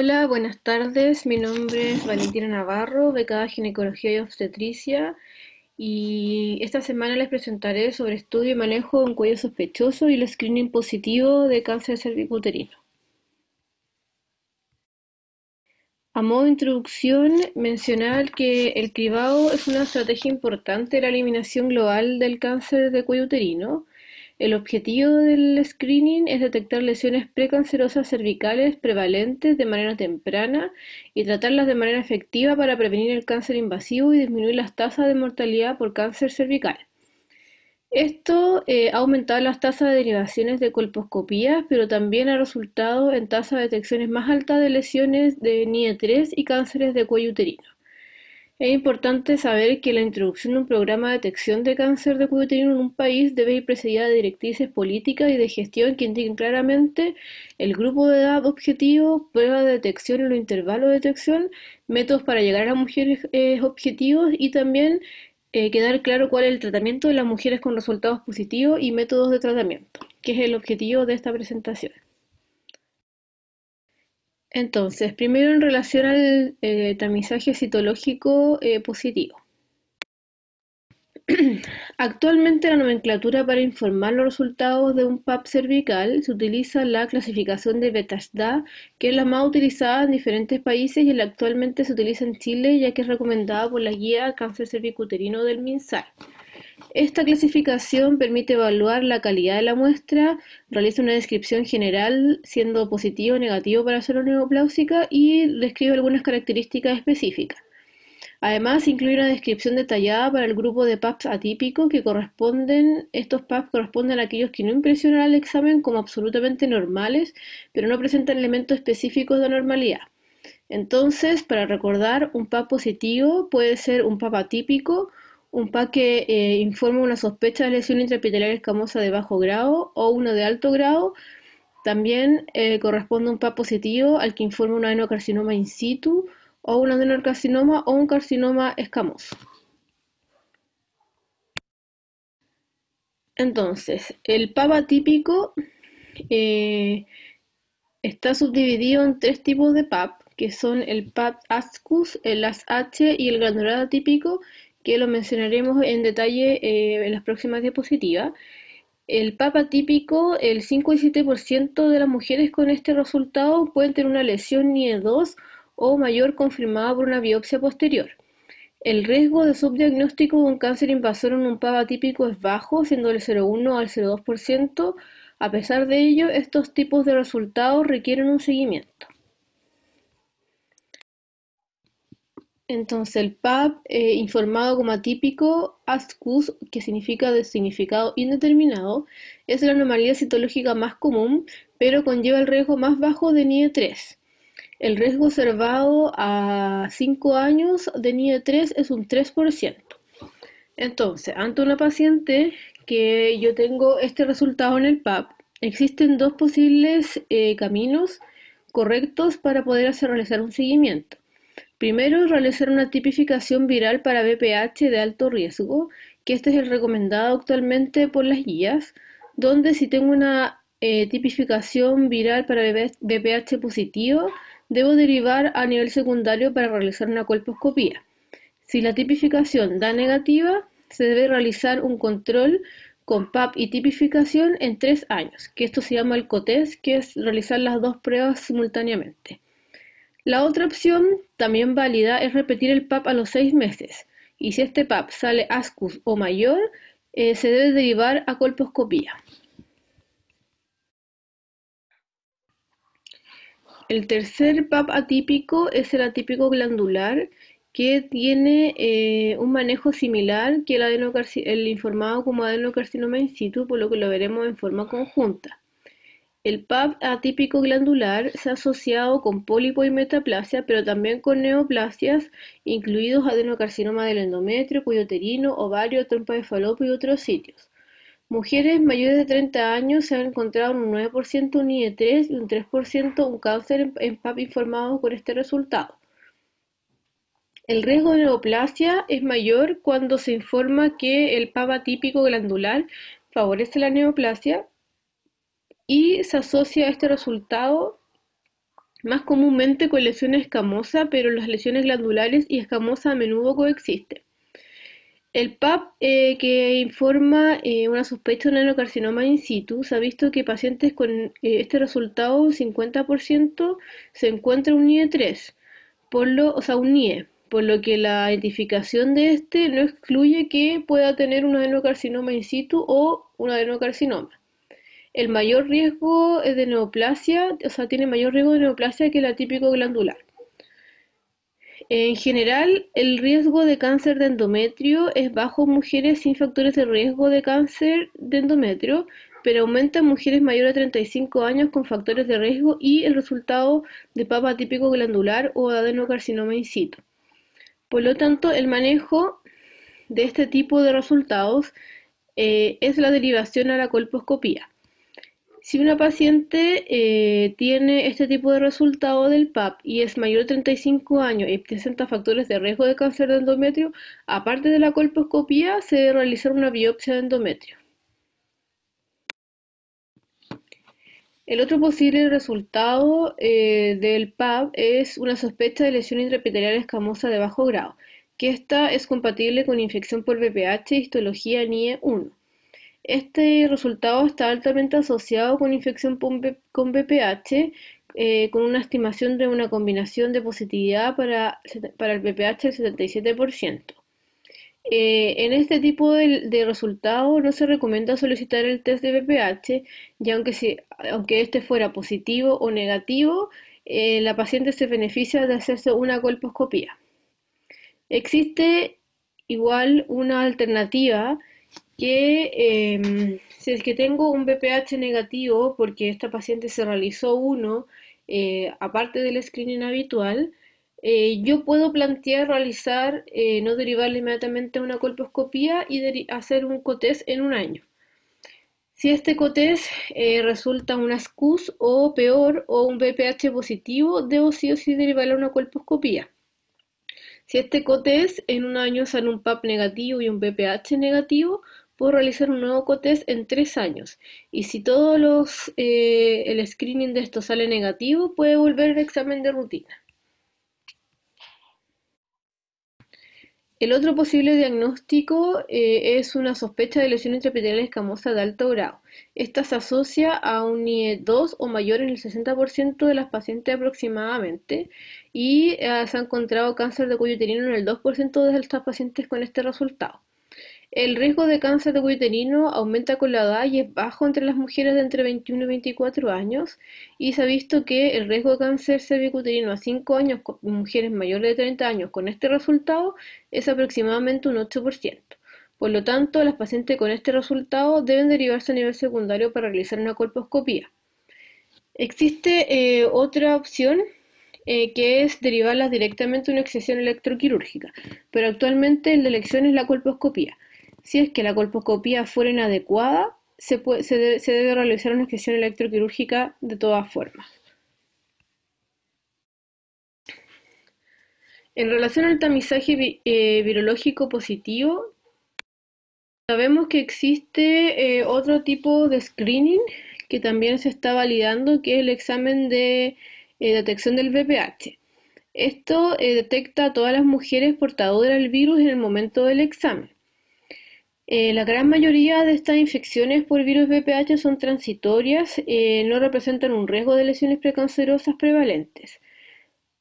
Hola, buenas tardes. Mi nombre es Valentina Navarro, becada Ginecología y Obstetricia. Y esta semana les presentaré sobre estudio y manejo de cuello sospechoso y el screening positivo de cáncer uterino. A modo de introducción, mencionar que el cribado es una estrategia importante de la eliminación global del cáncer de cuello uterino el objetivo del screening es detectar lesiones precancerosas cervicales prevalentes de manera temprana y tratarlas de manera efectiva para prevenir el cáncer invasivo y disminuir las tasas de mortalidad por cáncer cervical. Esto eh, ha aumentado las tasas de derivaciones de colposcopías, pero también ha resultado en tasas de detecciones más altas de lesiones de NIE3 y cánceres de cuello uterino. Es importante saber que la introducción de un programa de detección de cáncer de cuello uterino en un país debe ir precedida de directrices políticas y de gestión que indiquen claramente el grupo de edad objetivo, pruebas de detección en los intervalos de detección, métodos para llegar a mujeres eh, objetivos y también eh, quedar claro cuál es el tratamiento de las mujeres con resultados positivos y métodos de tratamiento, que es el objetivo de esta presentación. Entonces, primero en relación al eh, tamizaje citológico eh, positivo. Actualmente la nomenclatura para informar los resultados de un PAP cervical se utiliza la clasificación de Bethesda, que es la más utilizada en diferentes países y la actualmente se utiliza en Chile ya que es recomendada por la guía Cáncer Cervicuterino del MinSal. Esta clasificación permite evaluar la calidad de la muestra, realiza una descripción general siendo positivo o negativo para solo neoplásica y describe algunas características específicas. Además, incluye una descripción detallada para el grupo de PAPs atípico, que corresponden, estos corresponden a aquellos que no impresionan al examen como absolutamente normales, pero no presentan elementos específicos de anormalidad. Entonces, para recordar, un PAP positivo puede ser un PAP atípico, un PAP que eh, informa una sospecha de lesión intraepitelial escamosa de bajo grado o uno de alto grado. También eh, corresponde un PAP positivo al que informa un adenocarcinoma in situ o un adenocarcinoma o un carcinoma escamoso. Entonces, el PAP atípico eh, está subdividido en tres tipos de PAP, que son el PAP ascus, el ASH y el granulado atípico que lo mencionaremos en detalle eh, en las próximas diapositivas. El papa típico, el 5 y 7% de las mujeres con este resultado pueden tener una lesión NIE2 o mayor confirmada por una biopsia posterior. El riesgo de subdiagnóstico de un cáncer invasor en un papa típico es bajo, siendo del 0,1 al 0,2%. A pesar de ello, estos tipos de resultados requieren un seguimiento. Entonces el PAP eh, informado como atípico, ascus, que significa de significado indeterminado, es la anomalía citológica más común, pero conlleva el riesgo más bajo de NIE 3. El riesgo observado a 5 años de NIE 3 es un 3%. Entonces, ante una paciente que yo tengo este resultado en el PAP, existen dos posibles eh, caminos correctos para poder hacer realizar un seguimiento. Primero, realizar una tipificación viral para BPH de alto riesgo, que este es el recomendado actualmente por las guías, donde si tengo una eh, tipificación viral para BPH positivo, debo derivar a nivel secundario para realizar una colposcopía. Si la tipificación da negativa, se debe realizar un control con PAP y tipificación en tres años, que esto se llama el COTES, que es realizar las dos pruebas simultáneamente. La otra opción, también válida, es repetir el PAP a los seis meses. Y si este PAP sale ascus o mayor, eh, se debe derivar a colposcopía. El tercer PAP atípico es el atípico glandular, que tiene eh, un manejo similar que el, el informado como adenocarcinoma in situ, por lo que lo veremos en forma conjunta. El pap atípico glandular se ha asociado con pólipo y metaplasia, pero también con neoplasias, incluidos adenocarcinoma del endometrio, cuello uterino, ovario, trompa de Falopio y otros sitios. Mujeres mayores de 30 años se han encontrado un 9% un IE3 y un 3% un cáncer en PAP informado por este resultado. El riesgo de neoplasia es mayor cuando se informa que el PAP atípico glandular favorece la neoplasia, y se asocia este resultado más comúnmente con lesiones escamosa, pero las lesiones glandulares y escamosas a menudo coexisten. El PAP eh, que informa eh, una sospecha de adenocarcinoma in situ, se ha visto que pacientes con eh, este resultado, 50%, se encuentra un NIE 3, por lo, o sea, un NIE, por lo que la identificación de este no excluye que pueda tener un adenocarcinoma in situ o un adenocarcinoma el mayor riesgo es de neoplasia, o sea, tiene mayor riesgo de neoplasia que el atípico glandular. En general, el riesgo de cáncer de endometrio es bajo en mujeres sin factores de riesgo de cáncer de endometrio, pero aumenta en mujeres mayores de 35 años con factores de riesgo y el resultado de papa típico glandular o adenocarcinoma in situ. Por lo tanto, el manejo de este tipo de resultados eh, es la derivación a la colposcopía. Si una paciente eh, tiene este tipo de resultado del PAP y es mayor de 35 años y presenta factores de riesgo de cáncer de endometrio, aparte de la colposcopía, se debe realizar una biopsia de endometrio. El otro posible resultado eh, del PAP es una sospecha de lesión intraepitelial escamosa de bajo grado, que esta es compatible con infección por BPH histología NIE 1. Este resultado está altamente asociado con infección con BPH, eh, con una estimación de una combinación de positividad para, el BPH del 77%. Eh, en este tipo de, resultado no se recomienda solicitar el test de BPH, ya aunque, si, aunque este fuera positivo o negativo, eh, la paciente se beneficia de hacerse una colposcopía. Existe igual una alternativa que em, si es que tengo un BPH negativo, porque esta paciente se realizó uno, eh, aparte del screening habitual, eh, yo puedo plantear realizar, eh, no derivarle inmediatamente a una colposcopía y hacer un COTES en un año. Si este COTES resulta un ASCUS o peor o un BPH positivo, debo sí o sí derivarle a una colposcopía. Si este COTES en un año sale un PAP negativo y un BPH negativo, puedo realizar un nuevo COTES en tres años. Y si todo los, eh, el screening de esto sale negativo, puede volver al examen de rutina. El otro posible diagnóstico eh, es una sospecha de lesión intraepitelial escamosa de alto grado. Esta se asocia a un IE 2 o mayor en el 60% de las pacientes aproximadamente y eh, se ha encontrado cáncer de cuello uterino en el 2% de estas pacientes con este resultado. El riesgo de cáncer de cuello uterino aumenta con la edad y es bajo entre las mujeres de entre 21 y 24 años y se ha visto que el riesgo de cáncer cervicuterino a 5 años con mujeres mayores de 30 años con este resultado es aproximadamente un 8%. Por lo tanto, las pacientes con este resultado deben derivarse a nivel secundario para realizar una colposcopía. Existe eh, otra opción eh, que es derivarlas directamente a una excesión electroquirúrgica, pero actualmente la elección es la colposcopía si es que la colposcopía fuera inadecuada, se, debe, realizar una inscripción electroquirúrgica de todas formas. En relación al tamizaje eh, virológico positivo, sabemos que existe eh, otro tipo de screening que también se está validando, que es el examen de eh, detección del VPH. Esto detecta a todas las mujeres portadoras del virus en el momento del examen. Eh, la gran mayoría de estas infecciones por virus BPH son transitorias, eh, no representan un riesgo de lesiones precancerosas prevalentes.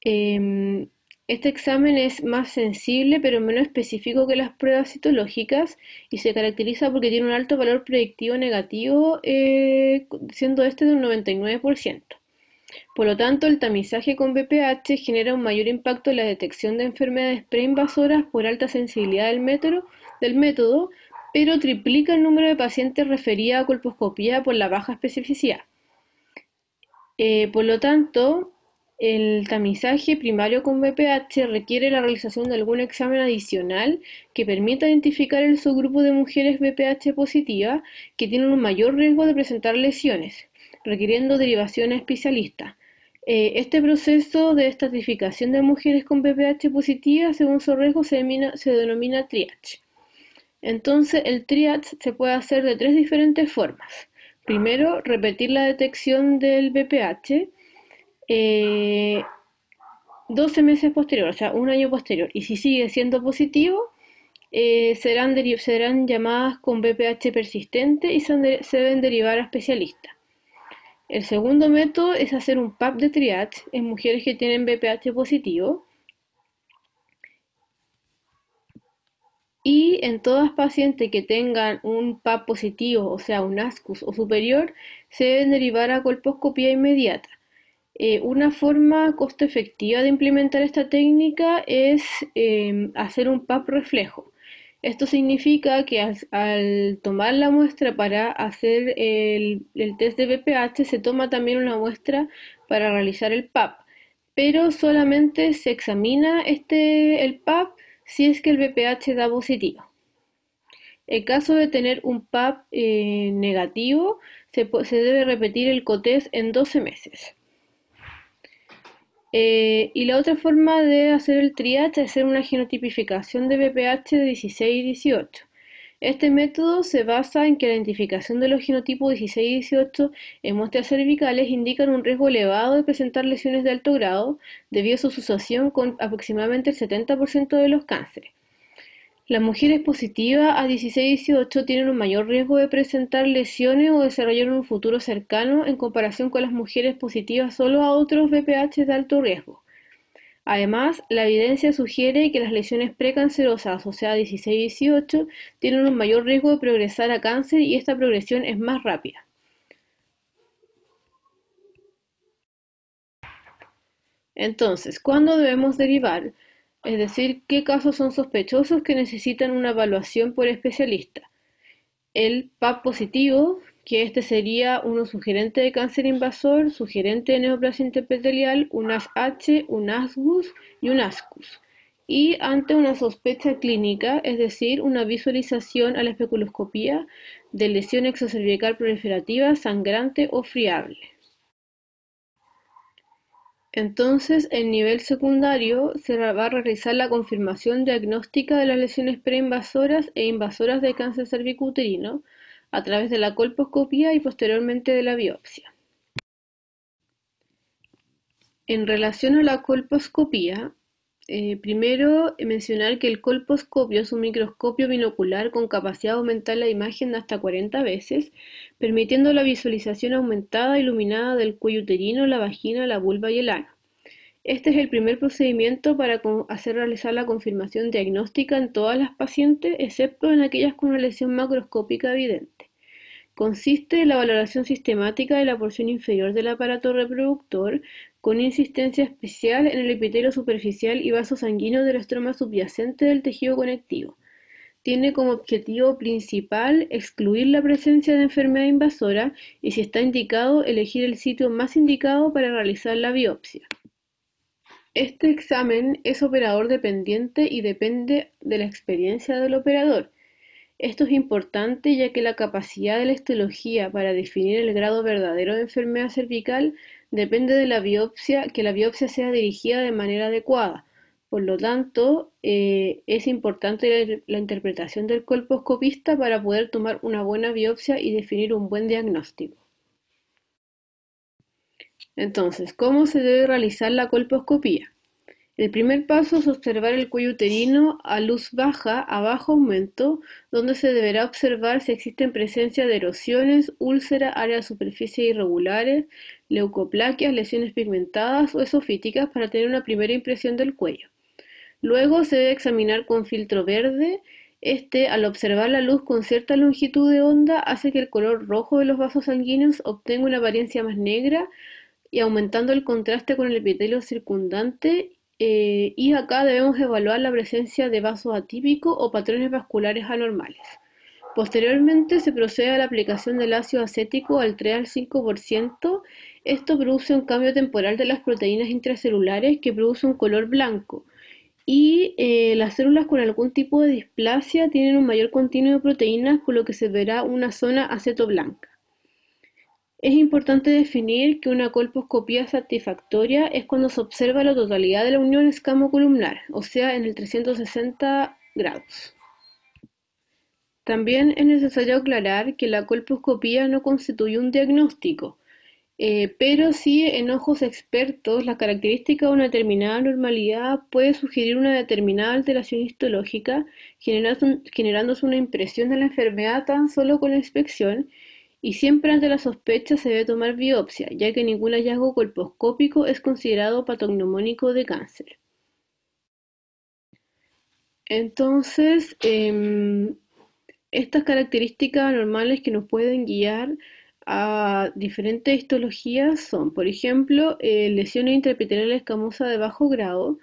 Em, este examen es más sensible pero menos específico que las pruebas citológicas y se caracteriza porque tiene un alto valor predictivo negativo, eh, siendo este de un 99%. Por lo tanto, el tamizaje con BPH genera un mayor impacto en la detección de enfermedades preinvasoras por alta sensibilidad del del método pero triplica el número de pacientes referidos a colposcopía por la baja especificidad. Eh, por lo tanto, el tamizaje primario con BPH requiere la realización de algún examen adicional que permita identificar el subgrupo de mujeres BPH positiva que tienen un mayor riesgo de presentar lesiones, requiriendo derivación a especialista. Eh, este proceso de estratificación de mujeres con BPH positiva según su riesgo se se denomina triage. Entonces el triage se puede hacer de tres diferentes formas. Primero, repetir la detección del BPH 12 eh, meses posterior, o sea, un año posterior. Y si sigue siendo positivo, eh, serán, llamadas con BPH persistente y se, deben derivar a especialistas. El segundo método es hacer un PAP de triage en mujeres que tienen BPH positivo. Y en todas pacientes que tengan un PAP positivo, o sea, un ASCUS o superior, se deben derivar a colposcopía inmediata. Eh, una forma costo efectiva de implementar esta técnica es eh, hacer un PAP reflejo. Esto significa que al, tomar la muestra para hacer el, test de BPH se toma también una muestra para realizar el PAP, pero solamente se examina este, el PAP si es que el BPH da positivo. En caso de tener un PAP eh, negativo, se, debe repetir el COTES en 12 meses. Eh, y la otra forma de hacer el triage es hacer una genotipificación de BPH de 16 y 18. Este método se basa en que la identificación de los genotipos 16 y 18 en muestras cervicales indican un riesgo elevado de presentar lesiones de alto grado debido a su asociación con aproximadamente el 70% de los cánceres. Las mujeres positivas a 16 y 18 tienen un mayor riesgo de presentar lesiones o desarrollar un futuro cercano en comparación con las mujeres positivas solo a otros VPH de alto riesgo. Además, la evidencia sugiere que las lesiones precancerosas, o sea 16-18, y tienen un mayor riesgo de progresar a cáncer y esta progresión es más rápida. Entonces, ¿cuándo debemos derivar? Es decir, ¿qué casos son sospechosos que necesitan una evaluación por especialista? El PAP positivo, que este sería uno sugerente de cáncer invasor, sugerente de neoplasia interpetelial, un ASH, un ASGUS y un ASCUS. Y ante una sospecha clínica, es decir, una visualización a la especuloscopía de lesión exocervical proliferativa, sangrante o friable. Entonces, en nivel secundario se va a realizar la confirmación diagnóstica de las lesiones preinvasoras e invasoras de cáncer cervicuterino, a través de la colposcopía y posteriormente de la biopsia. En relación a la colposcopía, eh, primero eh, mencionar que el colposcopio es un microscopio binocular con capacidad de aumentar la imagen hasta 40 veces, permitiendo la visualización aumentada e iluminada del cuello uterino, la vagina, la vulva y el ano. Este es el primer procedimiento para hacer realizar la confirmación diagnóstica en todas las pacientes, excepto en aquellas con una lesión macroscópica evidente. Consiste en la valoración sistemática de la porción inferior del aparato reproductor con insistencia especial en el epitelio superficial y vaso sanguíneo del estroma subyacente del tejido conectivo. Tiene como objetivo principal excluir la presencia de enfermedad invasora y si está indicado, elegir el sitio más indicado para realizar la biopsia. Este examen es operador dependiente y depende de la experiencia del operador. Esto es importante ya que la capacidad de la histología para definir el grado verdadero de enfermedad cervical depende de la biopsia, que la biopsia sea dirigida de manera adecuada. Por lo tanto, eh, es importante la interpretación del colposcopista para poder tomar una buena biopsia y definir un buen diagnóstico. Entonces, ¿cómo se debe realizar la colposcopía? El primer paso es observar el cuello uterino a luz baja, a bajo aumento, donde se deberá observar si existen presencia de erosiones, úlceras, áreas de superficie irregulares, leucoplaquias, lesiones pigmentadas o esofíticas para tener una primera impresión del cuello. Luego se debe examinar con filtro verde. Este, al observar la luz con cierta longitud de onda, hace que el color rojo de los vasos sanguíneos obtenga una apariencia más negra, y aumentando el contraste con el epitelio circundante. Eh, y acá debemos evaluar la presencia de vasos atípicos o patrones vasculares anormales. Posteriormente se procede a la aplicación del ácido acético al 3 al 5%. Esto produce un cambio temporal de las proteínas intracelulares que produce un color blanco. Y eh, las células con algún tipo de displasia tienen un mayor continuo de proteínas, por lo que se verá una zona aceto blanca. Es importante definir que una colposcopía satisfactoria es cuando se observa la totalidad de la unión escamocolumnar, o sea, en el 360 grados. También es necesario aclarar que la colposcopía no constituye un diagnóstico, eh, pero sí en ojos expertos la característica de una determinada normalidad puede sugerir una determinada alteración histológica, generándose una impresión de la enfermedad tan solo con la inspección y siempre ante la sospecha se debe tomar biopsia, ya que ningún hallazgo colposcópico es considerado patognomónico de cáncer. Entonces, em, estas características anormales que nos pueden guiar a diferentes histologías son, por ejemplo, eh, lesiones intraepiteliales escamosas de bajo grado,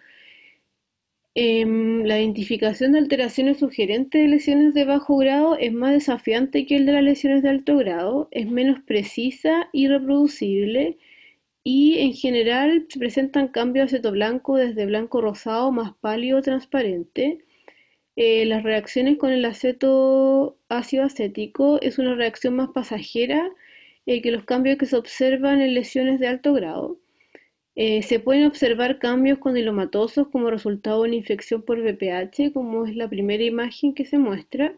Em, la identificación de alteraciones sugerentes de lesiones de bajo grado es más desafiante que el de las lesiones de alto grado, es menos precisa y reproducible y en general se presentan cambios de aceto blanco desde blanco rosado más pálido transparente. Eh, las reacciones con el aceto ácido acético es una reacción más pasajera eh, que los cambios que se observan en lesiones de alto grado. Eh, se pueden observar cambios condilomatosos como resultado de una infección por VPH, como es la primera imagen que se muestra,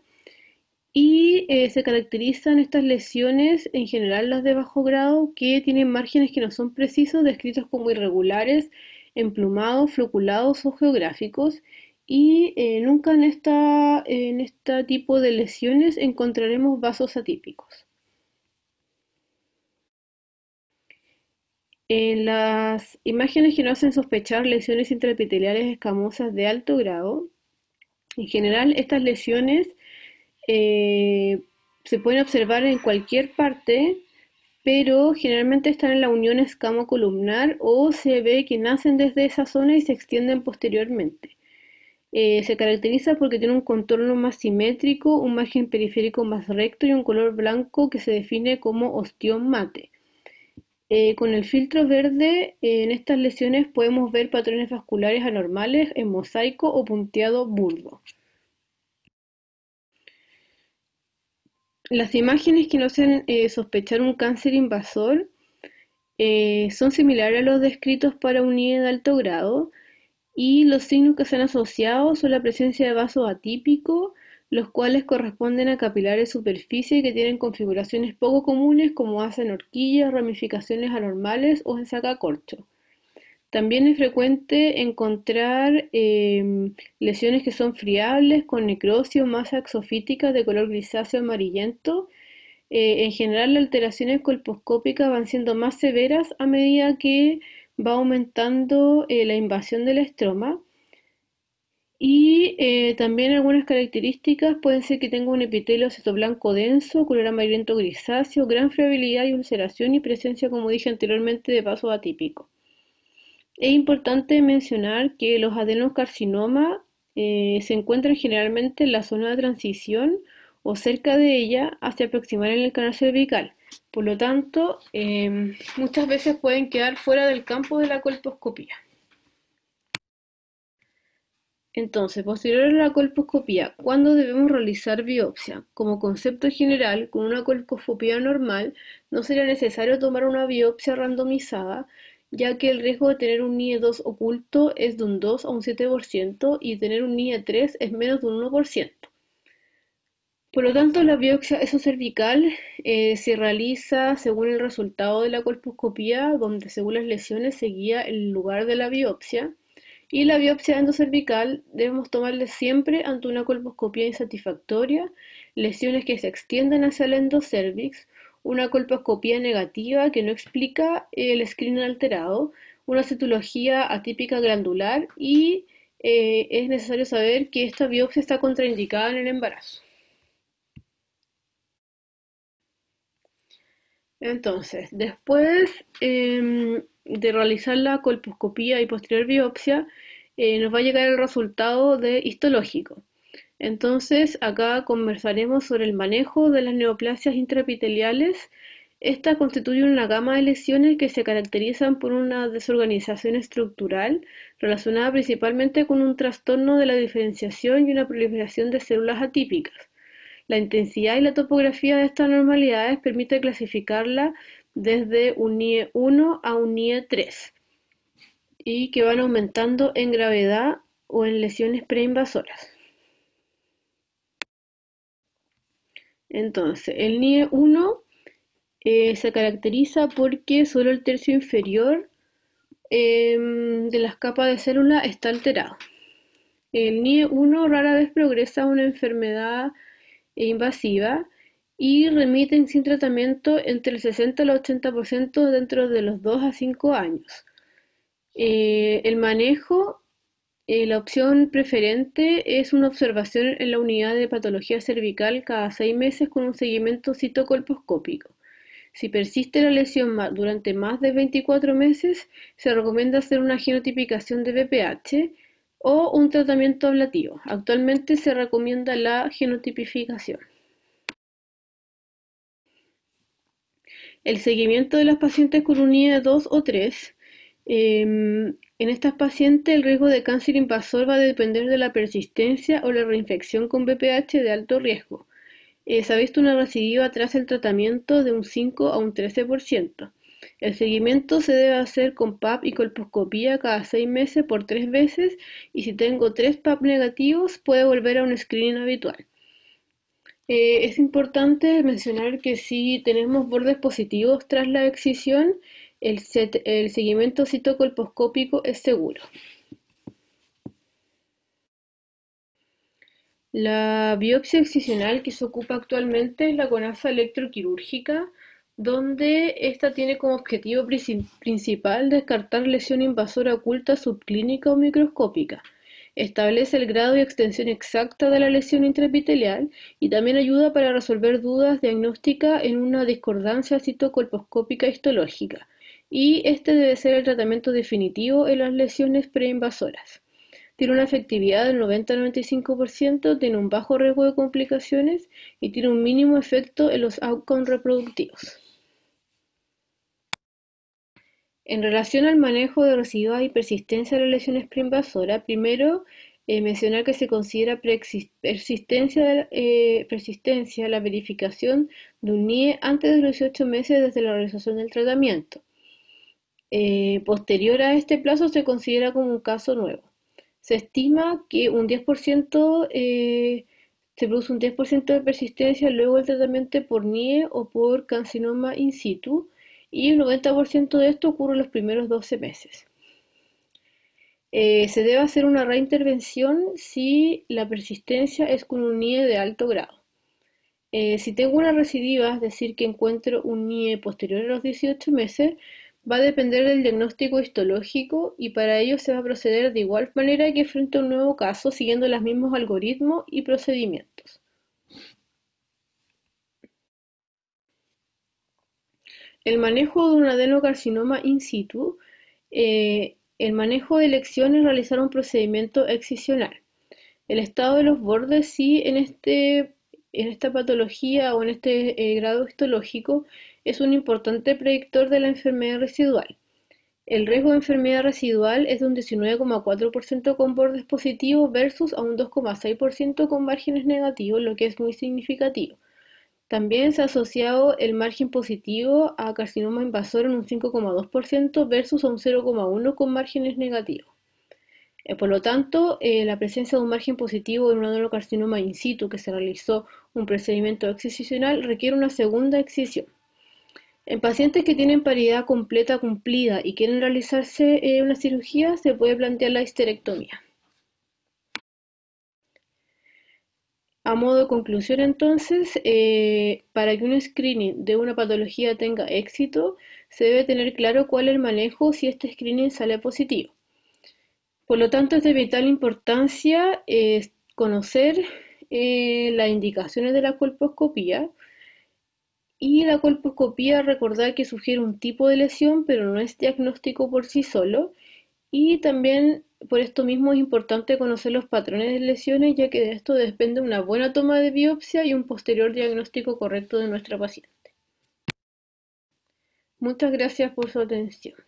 y eh, se caracterizan estas lesiones, en general las de bajo grado, que tienen márgenes que no son precisos, descritos como irregulares, emplumados, floculados o geográficos, y eh, nunca en este tipo de lesiones encontraremos vasos atípicos. En las imágenes que no hacen sospechar lesiones intraepiteliales escamosas de alto grado, en general estas lesiones eh, se pueden observar en cualquier parte, pero generalmente están en la unión escamo-columnar o se ve que nacen desde esa zona y se extienden posteriormente. Eh, se caracteriza porque tiene un contorno más simétrico, un margen periférico más recto y un color blanco que se define como ostión mate. Eh, con el filtro verde, eh, en estas lesiones podemos ver patrones vasculares anormales en mosaico o punteado burdo. Las imágenes que nos hacen eh, sospechar un cáncer invasor son similares a los descritos para un IE de alto grado y los signos que se han asociado son la presencia de vasos atípicos los cuales corresponden a capilares superficie que tienen configuraciones poco comunes como hacen horquillas, ramificaciones anormales o en corcho. También es frecuente encontrar em, lesiones que son friables, con necrosis o masa exofítica de color grisáceo amarillento. Eh, en general, las alteraciones colposcópicas van siendo más severas a medida que va aumentando eh, la invasión del estroma y eh, también algunas características pueden ser que tenga un epitelio blanco denso, color amarillento grisáceo, gran friabilidad y ulceración y presencia, como dije anteriormente, de vaso atípico. Es importante mencionar que los adenocarcinomas eh, se encuentran generalmente en la zona de transición o cerca de ella hacia aproximar en el canal cervical. Por lo tanto, eh, muchas veces pueden quedar fuera del campo de la colposcopía. Entonces, posterior a la colposcopía, ¿cuándo debemos realizar biopsia? Como concepto general, con una colposcopía normal no sería necesario tomar una biopsia randomizada, ya que el riesgo de tener un NIE2 oculto es de un 2 a un 7% y tener un NIE3 es menos de un 1%. Por lo tanto, la biopsia esocervical cervical eh, se realiza según el resultado de la colposcopía, donde según las lesiones seguía el lugar de la biopsia. Y la biopsia endocervical debemos tomarle siempre ante una colposcopía insatisfactoria, lesiones que se extienden hacia el endocervix, una colposcopía negativa que no explica el screening alterado, una citología atípica glandular y eh, es necesario saber que esta biopsia está contraindicada en el embarazo. Entonces, después em, de realizar la colposcopía y posterior biopsia, eh, nos va a llegar el resultado de histológico. Entonces, acá conversaremos sobre el manejo de las neoplasias intraepiteliales. Esta constituye una gama de lesiones que se caracterizan por una desorganización estructural relacionada principalmente con un trastorno de la diferenciación y una proliferación de células atípicas. La intensidad y la topografía de estas normalidades permite clasificarla desde un NIE 1 a un NIE 3 y que van aumentando en gravedad o en lesiones preinvasoras. Entonces, el NIE 1 eh, se caracteriza porque solo el tercio inferior em, de las capas de célula está alterado. El NIE 1 rara vez progresa a una enfermedad eh, invasiva y remiten sin tratamiento entre el 60 al 80% dentro de los 2 a 5 años. Eh, el manejo, eh, la opción preferente es una observación en la unidad de patología cervical cada 6 meses con un seguimiento citocolposcópico. Si persiste la lesión durante más de 24 meses, se recomienda hacer una genotipicación de BPH o un tratamiento ablativo. Actualmente se recomienda la genotipificación. el seguimiento de las pacientes con unidad 2 o 3. Em, en estas pacientes el riesgo de cáncer invasor va a depender de la persistencia o la reinfección con BPH de alto riesgo. Eh, se ha visto una recidiva tras el tratamiento de un 5 a un 13%. El seguimiento se debe hacer con PAP y colposcopía cada 6 meses por 3 veces y si tengo 3 PAP negativos puede volver a un screening habitual. Eh, es importante mencionar que si tenemos bordes positivos tras la excisión, el, seguimiento citocolposcópico es seguro. La biopsia excisional que se ocupa actualmente es la conasa electroquirúrgica, donde esta tiene como objetivo principal descartar lesión invasora oculta subclínica o microscópica. Establece el grado y extensión exacta de la lesión intraepitelial y también ayuda para resolver dudas diagnósticas en una discordancia citocolposcópica histológica. Y este debe ser el tratamiento definitivo en las lesiones preinvasoras. Tiene una efectividad del 90-95%, tiene un bajo riesgo de complicaciones y tiene un mínimo efecto en los outcomes reproductivos. En relación al manejo de residuos y persistencia de las lesiones preinvasora, primero eh, mencionar que se considera eh, persistencia, la verificación de un NIE antes de los 18 meses desde la realización del tratamiento. Eh, posterior a este plazo se considera como un caso nuevo. Se estima que un 10% se produce un 10% de persistencia luego del tratamiento por NIE o por carcinoma in situ y el 90% de esto ocurre en los primeros 12 meses. Eh, se debe hacer una reintervención si la persistencia es con un NIE de alto grado. Eh, si tengo una recidiva, es decir, que encuentro un NIE posterior a los 18 meses, va a depender del diagnóstico histológico y para ello se va a proceder de igual manera que frente a un nuevo caso, siguiendo los mismos algoritmos y procedimientos. El manejo de un adenocarcinoma in situ, eh, el manejo de elecciones realizar un procedimiento excisional. El estado de los bordes, sí, en, este, en esta patología o en este eh, grado histológico, es un importante predictor de la enfermedad residual. El riesgo de enfermedad residual es de un 19,4% con bordes positivos versus a un 2,6% con márgenes negativos, lo que es muy significativo. También se ha asociado el margen positivo a carcinoma invasor en un 5,2% versus un 0,1% con márgenes negativos. Eh, por lo tanto, eh, la presencia de un margen positivo en un adenocarcinoma in situ que se realizó un procedimiento excisional requiere una segunda excisión. En pacientes que tienen paridad completa cumplida y quieren realizarse eh, una cirugía, se puede plantear la histerectomía. A modo de conclusión entonces, eh, para que un screening de una patología tenga éxito, se debe tener claro cuál es el manejo si este screening sale positivo. Por lo tanto, es de vital importancia eh, conocer eh, las indicaciones de la colposcopía. Y la colposcopía, recordar que sugiere un tipo de lesión, pero no es diagnóstico por sí solo. Y también por esto mismo es importante conocer los patrones de lesiones, ya que de esto depende una buena toma de biopsia y un posterior diagnóstico correcto de nuestra paciente. Muchas gracias por su atención.